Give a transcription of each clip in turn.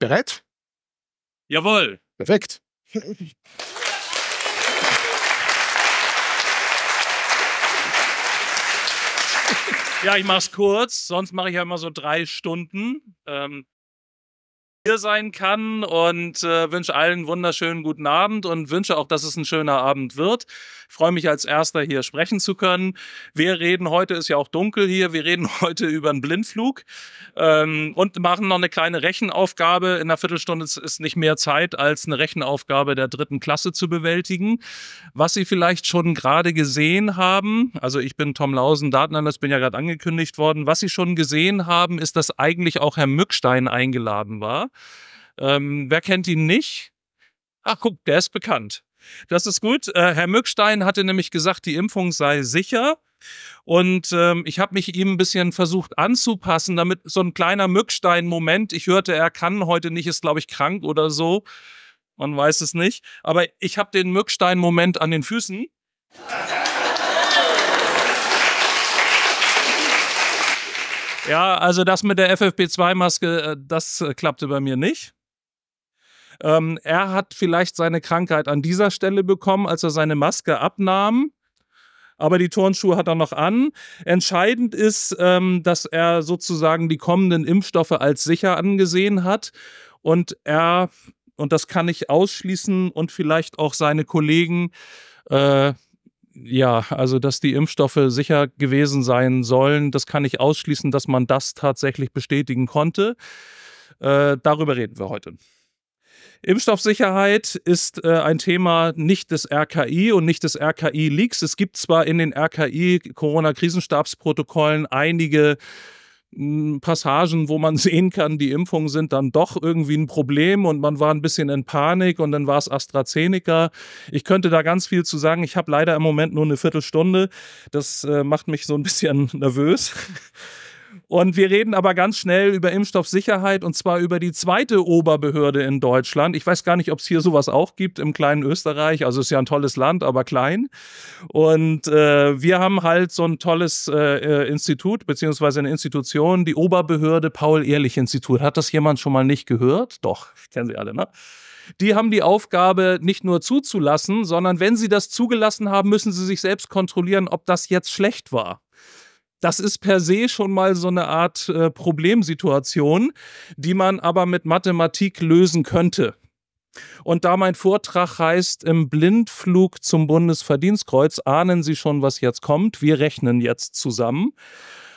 Bereit? Jawohl. Perfekt. Ja, ich mache es kurz, sonst mache ich ja immer so drei Stunden. Ähm, hier sein kann und äh, wünsche allen wunderschönen guten Abend und wünsche auch, dass es ein schöner Abend wird. Ich freue mich als erster hier sprechen zu können. Wir reden heute, ist ja auch dunkel hier, wir reden heute über einen Blindflug ähm, und machen noch eine kleine Rechenaufgabe. In einer Viertelstunde ist nicht mehr Zeit, als eine Rechenaufgabe der dritten Klasse zu bewältigen. Was Sie vielleicht schon gerade gesehen haben, also ich bin Tom Lausen, Datenanalyst, bin ja gerade angekündigt worden. Was Sie schon gesehen haben, ist, dass eigentlich auch Herr Mückstein eingeladen war. Ähm, wer kennt ihn nicht? Ach, guck, der ist bekannt. Das ist gut. Äh, Herr Mückstein hatte nämlich gesagt, die Impfung sei sicher. Und ähm, ich habe mich ihm ein bisschen versucht anzupassen, damit so ein kleiner Mückstein-Moment, ich hörte, er kann heute nicht, ist, glaube ich, krank oder so. Man weiß es nicht. Aber ich habe den Mückstein-Moment an den Füßen. Ja, also das mit der FFP2-Maske, äh, das äh, klappte bei mir nicht. Ähm, er hat vielleicht seine Krankheit an dieser Stelle bekommen, als er seine Maske abnahm. Aber die Turnschuhe hat er noch an. Entscheidend ist, ähm, dass er sozusagen die kommenden Impfstoffe als sicher angesehen hat. Und er, und das kann ich ausschließen, und vielleicht auch seine Kollegen, äh, ja, also dass die Impfstoffe sicher gewesen sein sollen, das kann ich ausschließen, dass man das tatsächlich bestätigen konnte. Äh, darüber reden wir heute. Impfstoffsicherheit ist äh, ein Thema nicht des RKI und nicht des RKI-Leaks. Es gibt zwar in den RKI-Corona-Krisenstabsprotokollen einige hm, Passagen, wo man sehen kann, die Impfungen sind dann doch irgendwie ein Problem und man war ein bisschen in Panik und dann war es AstraZeneca. Ich könnte da ganz viel zu sagen. Ich habe leider im Moment nur eine Viertelstunde. Das äh, macht mich so ein bisschen nervös. Und wir reden aber ganz schnell über Impfstoffsicherheit und zwar über die zweite Oberbehörde in Deutschland. Ich weiß gar nicht, ob es hier sowas auch gibt im kleinen Österreich. Also ist ja ein tolles Land, aber klein. Und äh, wir haben halt so ein tolles äh, äh Institut beziehungsweise eine Institution, die Oberbehörde Paul-Ehrlich-Institut. Hat das jemand schon mal nicht gehört? Doch, kennen Sie alle, ne? die haben die Aufgabe, nicht nur zuzulassen, sondern wenn sie das zugelassen haben, müssen sie sich selbst kontrollieren, ob das jetzt schlecht war. Das ist per se schon mal so eine Art äh, Problemsituation, die man aber mit Mathematik lösen könnte. Und da mein Vortrag heißt Im Blindflug zum Bundesverdienstkreuz, ahnen Sie schon, was jetzt kommt. Wir rechnen jetzt zusammen.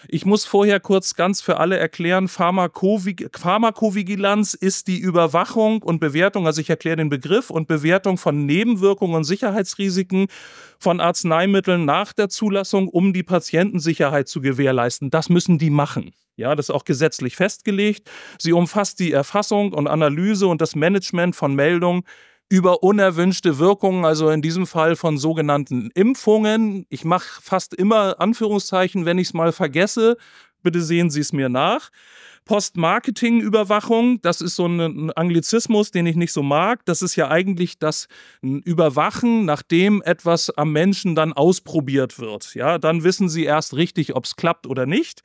Ich muss vorher kurz ganz für alle erklären, Pharmakovig Pharmakovigilanz ist die Überwachung und Bewertung, also ich erkläre den Begriff, und Bewertung von Nebenwirkungen und Sicherheitsrisiken von Arzneimitteln nach der Zulassung, um die Patientensicherheit zu gewährleisten. Das müssen die machen. Ja, das ist auch gesetzlich festgelegt. Sie umfasst die Erfassung und Analyse und das Management von Meldungen über unerwünschte Wirkungen, also in diesem Fall von sogenannten Impfungen. Ich mache fast immer Anführungszeichen, wenn ich es mal vergesse. Bitte sehen Sie es mir nach. postmarketing überwachung das ist so ein Anglizismus, den ich nicht so mag. Das ist ja eigentlich das Überwachen, nachdem etwas am Menschen dann ausprobiert wird. Ja, dann wissen Sie erst richtig, ob es klappt oder nicht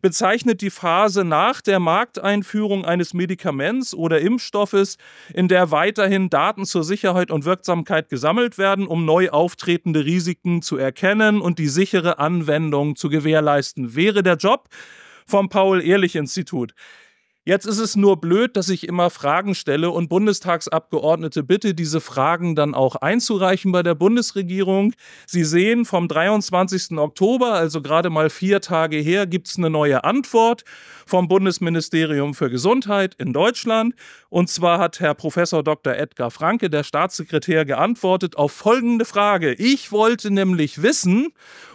bezeichnet die Phase nach der Markteinführung eines Medikaments oder Impfstoffes, in der weiterhin Daten zur Sicherheit und Wirksamkeit gesammelt werden, um neu auftretende Risiken zu erkennen und die sichere Anwendung zu gewährleisten. Wäre der Job vom Paul-Ehrlich-Institut. Jetzt ist es nur blöd, dass ich immer Fragen stelle und Bundestagsabgeordnete bitte, diese Fragen dann auch einzureichen bei der Bundesregierung. Sie sehen, vom 23. Oktober, also gerade mal vier Tage her, gibt es eine neue Antwort vom Bundesministerium für Gesundheit in Deutschland. Und zwar hat Herr Professor Dr. Edgar Franke, der Staatssekretär, geantwortet auf folgende Frage. Ich wollte nämlich wissen,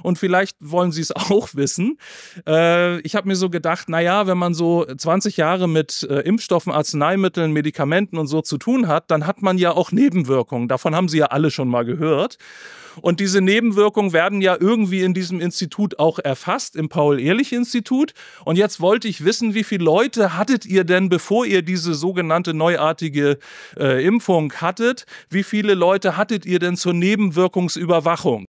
und vielleicht wollen Sie es auch wissen, äh, ich habe mir so gedacht, naja, wenn man so 20 Jahre Jahre mit äh, Impfstoffen, Arzneimitteln, Medikamenten und so zu tun hat, dann hat man ja auch Nebenwirkungen. Davon haben Sie ja alle schon mal gehört. Und diese Nebenwirkungen werden ja irgendwie in diesem Institut auch erfasst, im Paul-Ehrlich-Institut. Und jetzt wollte ich wissen, wie viele Leute hattet ihr denn, bevor ihr diese sogenannte neuartige äh, Impfung hattet, wie viele Leute hattet ihr denn zur Nebenwirkungsüberwachung?